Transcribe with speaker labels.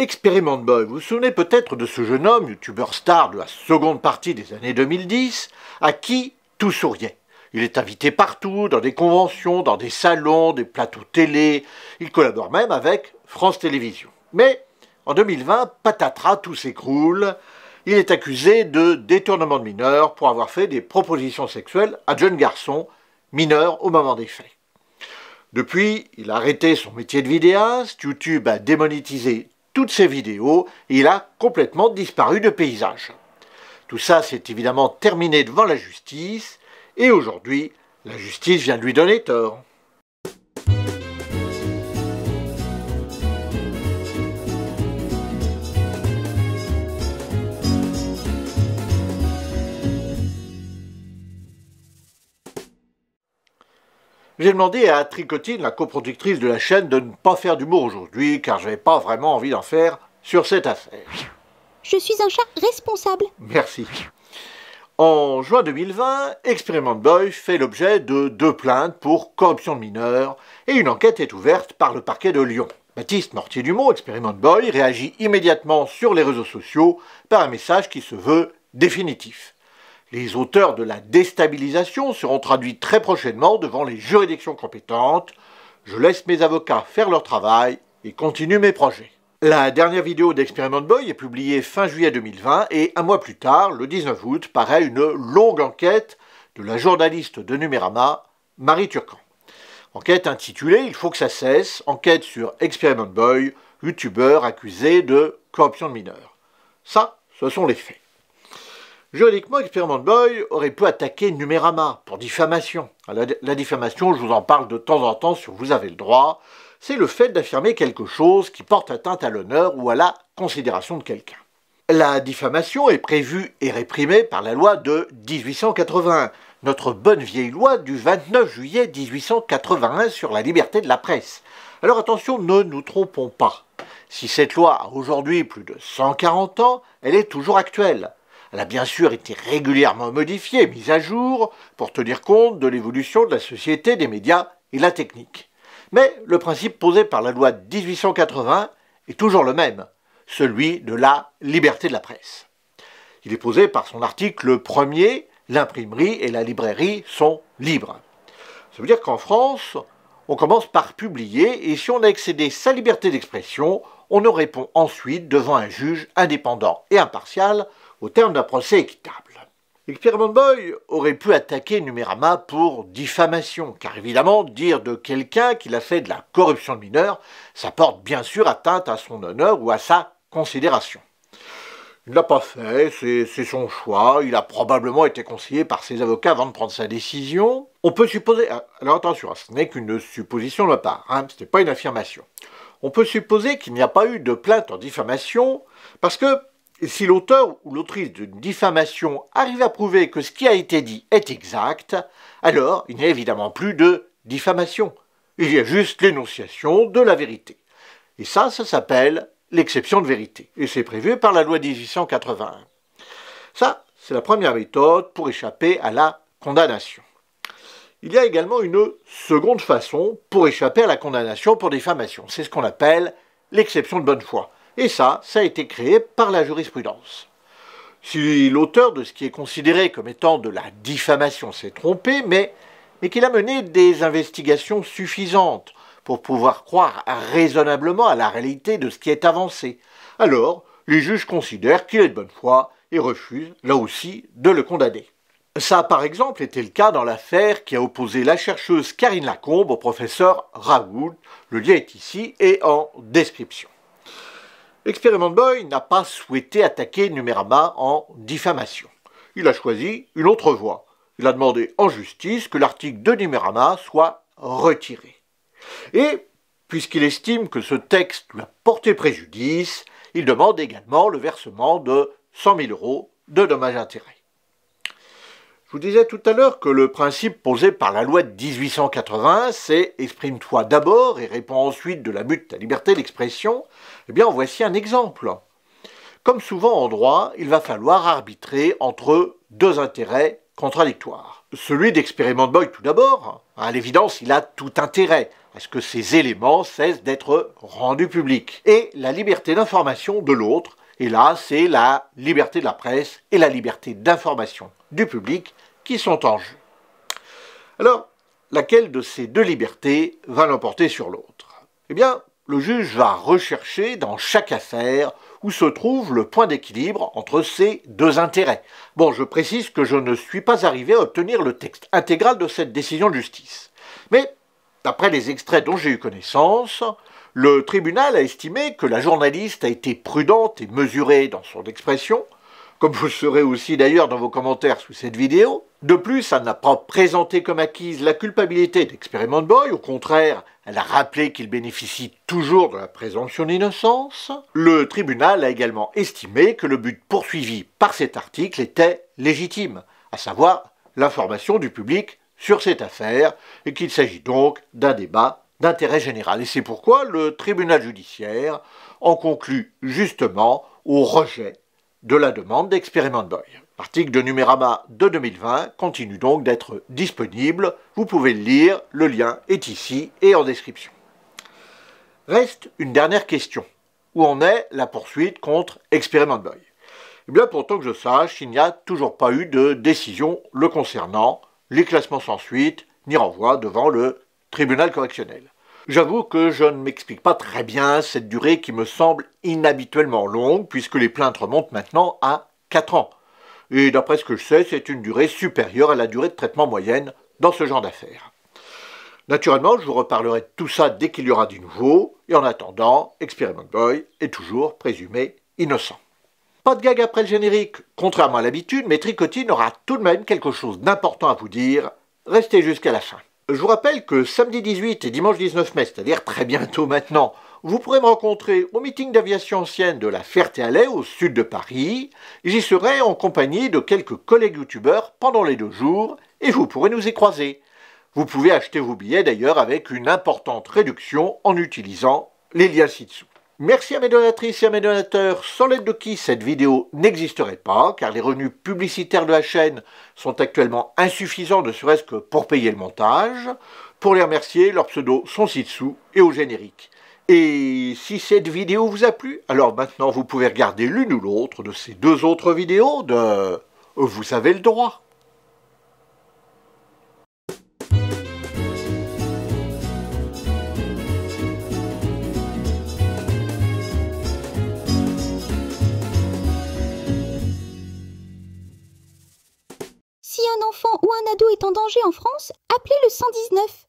Speaker 1: Experiment Boy, vous vous souvenez peut-être de ce jeune homme, youtubeur star de la seconde partie des années 2010, à qui tout souriait. Il est invité partout, dans des conventions, dans des salons, des plateaux télé. Il collabore même avec France Télévisions. Mais en 2020, patatras, tout s'écroule. Il est accusé de détournement de mineurs pour avoir fait des propositions sexuelles à de jeunes garçons mineurs au moment des faits. Depuis, il a arrêté son métier de vidéaste, YouTube a démonétisé toutes ses vidéos, il a complètement disparu de paysage. Tout ça s'est évidemment terminé devant la justice, et aujourd'hui, la justice vient de lui donner tort. J'ai demandé à Tricotine, la coproductrice de la chaîne, de ne pas faire d'humour aujourd'hui, car je n'avais pas vraiment envie d'en faire sur cette affaire. Je suis un chat responsable. Merci. En juin 2020, Experiment Boy fait l'objet de deux plaintes pour corruption de mineurs et une enquête est ouverte par le parquet de Lyon. Baptiste Mortier-Dumont, Experiment Boy, réagit immédiatement sur les réseaux sociaux par un message qui se veut définitif. Les auteurs de la déstabilisation seront traduits très prochainement devant les juridictions compétentes. Je laisse mes avocats faire leur travail et continue mes projets. La dernière vidéo d'Experiment Boy est publiée fin juillet 2020 et un mois plus tard, le 19 août, paraît une longue enquête de la journaliste de Numérama, Marie Turcan. Enquête intitulée Il faut que ça cesse, enquête sur Experiment Boy, youtubeur accusé de corruption de mineurs. Ça, ce sont les faits. Juridiquement, Experiment Boy aurait pu attaquer Numérama pour diffamation. Ah, la, diffamation, je vous en parle de temps en temps si Vous avez le droit, c'est le fait d'affirmer quelque chose qui porte atteinte à l'honneur ou à la considération de quelqu'un. La diffamation est prévue et réprimée par la loi de 1881, notre bonne vieille loi du 29 juillet 1881 sur la liberté de la presse. Alors attention, ne nous trompons pas. Si cette loi a aujourd'hui plus de 140 ans, elle est toujours actuelle. Elle a bien sûr été régulièrement modifiée, mise à jour, pour tenir compte de l'évolution de la société, des médias et la technique. Mais le principe posé par la loi de 1880 est toujours le même, celui de la liberté de la presse. Il est posé par son article 1 l'imprimerie et la librairie sont libres. Ça veut dire qu'en France, on commence par publier et si on a excédé sa liberté d'expression, on en répond ensuite devant un juge indépendant et impartial au terme d'un procès équitable. Experiment Boy aurait pu attaquer Numerama pour diffamation, car évidemment, dire de quelqu'un qu'il a fait de la corruption de mineurs, ça porte bien sûr atteinte à son honneur ou à sa considération. Il ne l'a pas fait, c'est son choix, il a probablement été conseillé par ses avocats avant de prendre sa décision. On peut supposer, ah, alors attention, ce n'est qu'une supposition de ma part, hein, ce pas une affirmation. On peut supposer qu'il n'y a pas eu de plainte en diffamation, parce que et si l'auteur ou l'autrice d'une diffamation arrive à prouver que ce qui a été dit est exact, alors il n'y a évidemment plus de diffamation. Il y a juste l'énonciation de la vérité. Et ça, ça s'appelle l'exception de vérité. Et c'est prévu par la loi 1881. Ça, c'est la première méthode pour échapper à la condamnation. Il y a également une seconde façon pour échapper à la condamnation pour diffamation. C'est ce qu'on appelle l'exception de bonne foi. Et ça, ça a été créé par la jurisprudence. Si l'auteur de ce qui est considéré comme étant de la diffamation s'est trompé, mais, mais qu'il a mené des investigations suffisantes pour pouvoir croire raisonnablement à la réalité de ce qui est avancé, alors les juges considèrent qu'il est de bonne foi et refusent, là aussi, de le condamner. Ça a par exemple été le cas dans l'affaire qui a opposé la chercheuse Karine Lacombe au professeur Raoul, Le lien est ici et en description. Experiment Boy n'a pas souhaité attaquer Numérama en diffamation. Il a choisi une autre voie. Il a demandé en justice que l'article de Numérama soit retiré. Et, puisqu'il estime que ce texte lui a porté préjudice, il demande également le versement de 100 000 euros de dommages-intérêts. Je vous disais tout à l'heure que le principe posé par la loi de 1880, c'est exprime-toi d'abord et réponds ensuite de la butte à la liberté d'expression. Eh bien, voici un exemple. Comme souvent en droit, il va falloir arbitrer entre deux intérêts contradictoires. Celui d'Experiment Boy tout d'abord. Hein, à l'évidence, il a tout intérêt à ce que ces éléments cessent d'être rendus publics. Et la liberté d'information de l'autre. Et là, c'est la liberté de la presse et la liberté d'information du public qui sont en jeu. Alors, laquelle de ces deux libertés va l'emporter sur l'autre Eh bien, le juge va rechercher dans chaque affaire où se trouve le point d'équilibre entre ces deux intérêts. Bon, je précise que je ne suis pas arrivé à obtenir le texte intégral de cette décision de justice. Mais, d'après les extraits dont j'ai eu connaissance, le tribunal a estimé que la journaliste a été prudente et mesurée dans son expression, comme vous le saurez aussi d'ailleurs dans vos commentaires sous cette vidéo. De plus, elle n'a pas présenté comme acquise la culpabilité d'Experiment Boy, au contraire, elle a rappelé qu'il bénéficie toujours de la présomption d'innocence. Le tribunal a également estimé que le but poursuivi par cet article était légitime, à savoir l'information du public sur cette affaire, et qu'il s'agit donc d'un débat d'intérêt général. Et c'est pourquoi le tribunal judiciaire en conclut justement au rejet de la demande d'Experiment Boy. L'article de Numérama de 2020 continue donc d'être disponible. Vous pouvez le lire, le lien est ici et en description. Reste une dernière question. Où en est la poursuite contre Experiment Boy Eh bien, pour que je sache, il n'y a toujours pas eu de décision le concernant, les classements sans suite, ni renvoi devant le tribunal correctionnel. J'avoue que je ne m'explique pas très bien cette durée qui me semble inhabituellement longue, puisque les plaintes remontent maintenant à 4 ans. Et d'après ce que je sais, c'est une durée supérieure à la durée de traitement moyenne dans ce genre d'affaires. Naturellement, je vous reparlerai de tout ça dès qu'il y aura du nouveau, et en attendant, Experiment Boy est toujours présumé innocent. Pas de gag après le générique, contrairement à l'habitude, mais Tricotine aura tout de même quelque chose d'important à vous dire, restez jusqu'à la fin. Je vous rappelle que samedi 18 et dimanche 19 mai, c'est-à-dire très bientôt maintenant, vous pourrez me rencontrer au meeting d'aviation ancienne de la Ferté-Alais au sud de Paris. J'y serai en compagnie de quelques collègues youtubeurs pendant les deux jours et vous pourrez nous y croiser. Vous pouvez acheter vos billets d'ailleurs avec une importante réduction en utilisant les liens ci-dessous. Merci à mes donatrices et à mes donateurs, sans l'aide de qui cette vidéo n'existerait pas, car les revenus publicitaires de la chaîne sont actuellement insuffisants, ne serait-ce que pour payer le montage. Pour les remercier, leurs pseudos sont ci-dessous et au générique. Et si cette vidéo vous a plu, alors maintenant vous pouvez regarder l'une ou l'autre de ces deux autres vidéos de... Vous avez le droit. en France, appelez le 119.